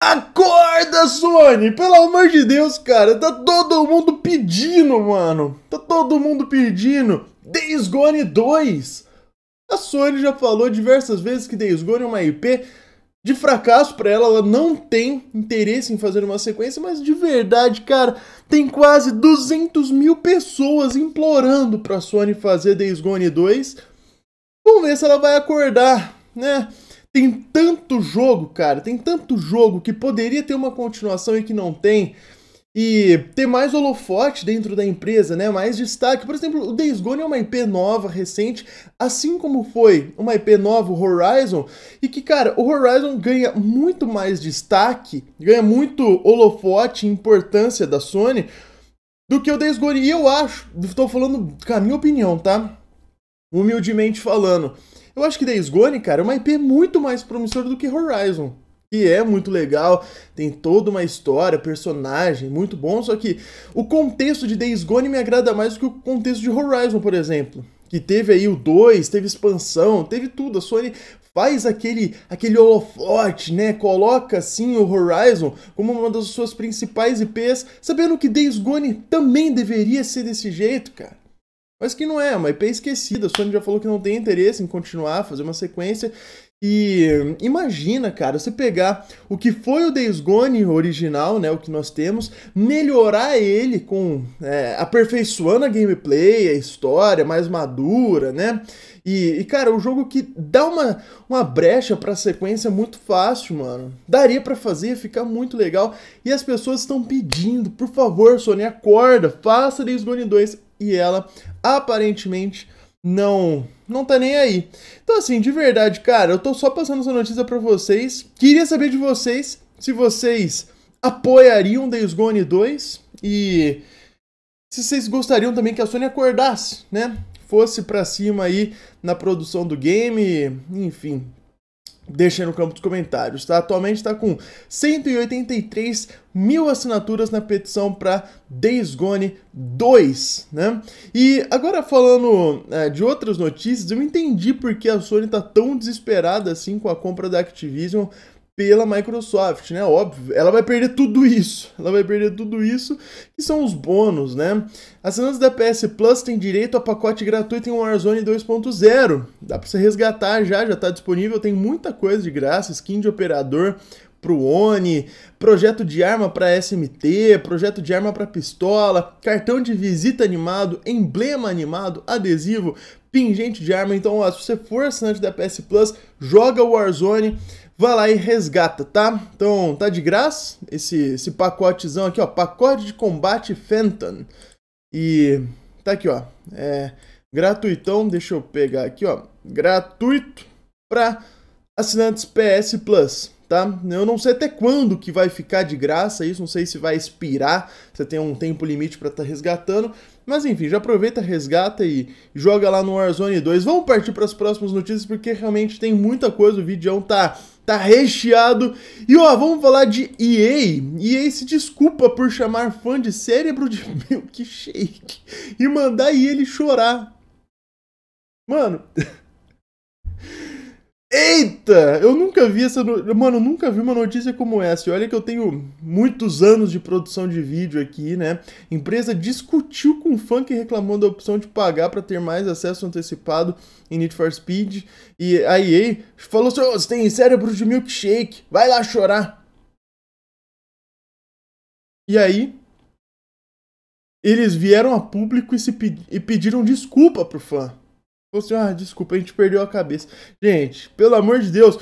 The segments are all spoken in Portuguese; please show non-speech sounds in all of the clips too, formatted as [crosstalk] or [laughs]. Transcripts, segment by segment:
Acorda, Sony! Pelo amor de Deus, cara! Tá todo mundo pedindo, mano! Tá todo mundo pedindo! Days Gone 2! A Sony já falou diversas vezes que Days Gone é uma IP de fracasso para ela, ela não tem interesse em fazer uma sequência, mas de verdade, cara, tem quase 200 mil pessoas implorando para a Sony fazer Days Gone 2. Vamos ver se ela vai acordar, né? Tem tanto jogo, cara, tem tanto jogo que poderia ter uma continuação e que não tem. E ter mais holofote dentro da empresa, né? Mais destaque. Por exemplo, o Days Gone é uma IP nova, recente, assim como foi uma IP nova, o Horizon, e que, cara, o Horizon ganha muito mais destaque, ganha muito holofote e importância da Sony do que o Days Gone. E eu acho, estou falando com a minha opinião, tá? Humildemente falando, eu acho que Days Gone, cara, é uma IP muito mais promissora do que Horizon. Que é muito legal, tem toda uma história, personagem, muito bom, só que o contexto de Days Gone me agrada mais do que o contexto de Horizon, por exemplo. Que teve aí o 2, teve expansão, teve tudo. A Sony faz aquele, aquele holofote, né? Coloca assim o Horizon como uma das suas principais IPs, sabendo que Days Gone também deveria ser desse jeito, cara. Mas que não é, é uma IP esquecida. A Sony já falou que não tem interesse em continuar, fazer uma sequência. E imagina, cara, você pegar o que foi o Days Gone original, né, o que nós temos, melhorar ele com é, aperfeiçoando a gameplay, a história mais madura, né? E, e cara, um jogo que dá uma, uma brecha para sequência muito fácil, mano. Daria para fazer, ficar muito legal. E as pessoas estão pedindo, por favor, Sony, acorda, faça Days Gone 2 e ela aparentemente não não tá nem aí. Então assim, de verdade, cara, eu tô só passando essa notícia para vocês. Queria saber de vocês se vocês apoiariam Days Gone 2 e se vocês gostariam também que a Sony acordasse, né? Fosse para cima aí na produção do game, enfim, Deixa aí no campo dos comentários, tá? Atualmente está com 183 mil assinaturas na petição para Days Gone 2, né? E agora falando é, de outras notícias, eu entendi porque a Sony está tão desesperada assim com a compra da Activision pela Microsoft, né? Óbvio, ela vai perder tudo isso. [laughs] Ela vai perder tudo isso, que são os bônus, né? Assinantes da PS Plus têm direito a pacote gratuito em Warzone 2.0. Dá para você resgatar já, já tá disponível, tem muita coisa de graça, skin de operador, Pro ONI, projeto de arma para SMT, projeto de arma para pistola, cartão de visita animado, emblema animado, adesivo, pingente de arma. Então, ó, se você for assinante da PS Plus, joga o Warzone, vai lá e resgata, tá? Então, tá de graça esse, esse pacotezão aqui, ó, pacote de combate Fenton. E tá aqui, ó, é gratuitão, deixa eu pegar aqui, ó, gratuito para assinantes PS Plus tá? Eu não sei até quando que vai ficar de graça isso, não sei se vai expirar, você tem um tempo limite para estar tá resgatando, mas enfim, já aproveita, resgata e joga lá no Warzone 2. Vamos partir para as próximas notícias porque realmente tem muita coisa, o vídeo tá tá recheado. E ó, vamos falar de EA. EA se desculpa por chamar fã de cérebro de [laughs] milkshake e mandar ele chorar. Mano, [laughs] Eita! Eu nunca vi essa. No... Mano, eu nunca vi uma notícia como essa. E olha que eu tenho muitos anos de produção de vídeo aqui, né? Empresa discutiu com o que reclamou da opção de pagar para ter mais acesso antecipado em Need for Speed. E a EA falou assim: oh, você tem cérebro de milkshake, vai lá chorar. E aí. Eles vieram a público e, se e pediram desculpa pro fã. Falou assim, ah, desculpa, a gente perdeu a cabeça. Gente, pelo amor de Deus,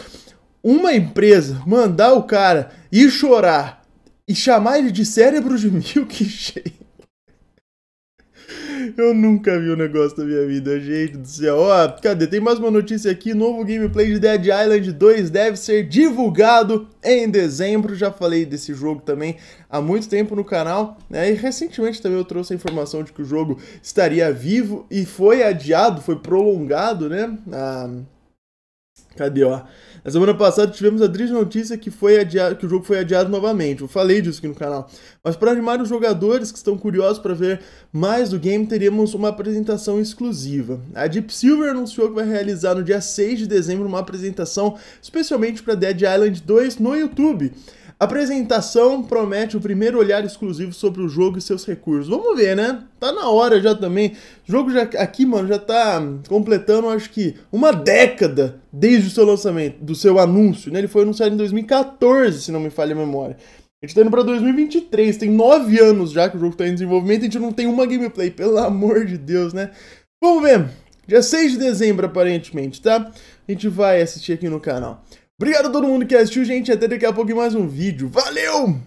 uma empresa mandar o cara ir chorar e chamar ele de cérebro de mil milkshake. Eu nunca vi um negócio da minha vida, gente do céu. Ó, cadê? Tem mais uma notícia aqui. Novo gameplay de Dead Island 2 deve ser divulgado em dezembro. Já falei desse jogo também há muito tempo no canal, né? E recentemente também eu trouxe a informação de que o jogo estaria vivo e foi adiado, foi prolongado, né? Ah, Cadê, ó? Na semana passada tivemos a triste notícia que, foi adiado, que o jogo foi adiado novamente. Eu falei disso aqui no canal. Mas para animar os jogadores que estão curiosos para ver mais do game, teremos uma apresentação exclusiva. A Deep Silver anunciou que vai realizar no dia 6 de dezembro uma apresentação especialmente para Dead Island 2 no YouTube. A apresentação promete o primeiro olhar exclusivo sobre o jogo e seus recursos. Vamos ver, né? Tá na hora já também. O jogo já aqui, mano, já tá completando, acho que uma década desde o seu lançamento, do seu anúncio, né? Ele foi anunciado em 2014, se não me falha a memória. A gente tá indo pra 2023, tem nove anos já que o jogo tá em desenvolvimento e a gente não tem uma gameplay, pelo amor de Deus, né? Vamos ver. Dia 6 de dezembro, aparentemente, tá? A gente vai assistir aqui no canal. Obrigado a todo mundo que assistiu, gente. Até daqui a pouco em mais um vídeo. Valeu!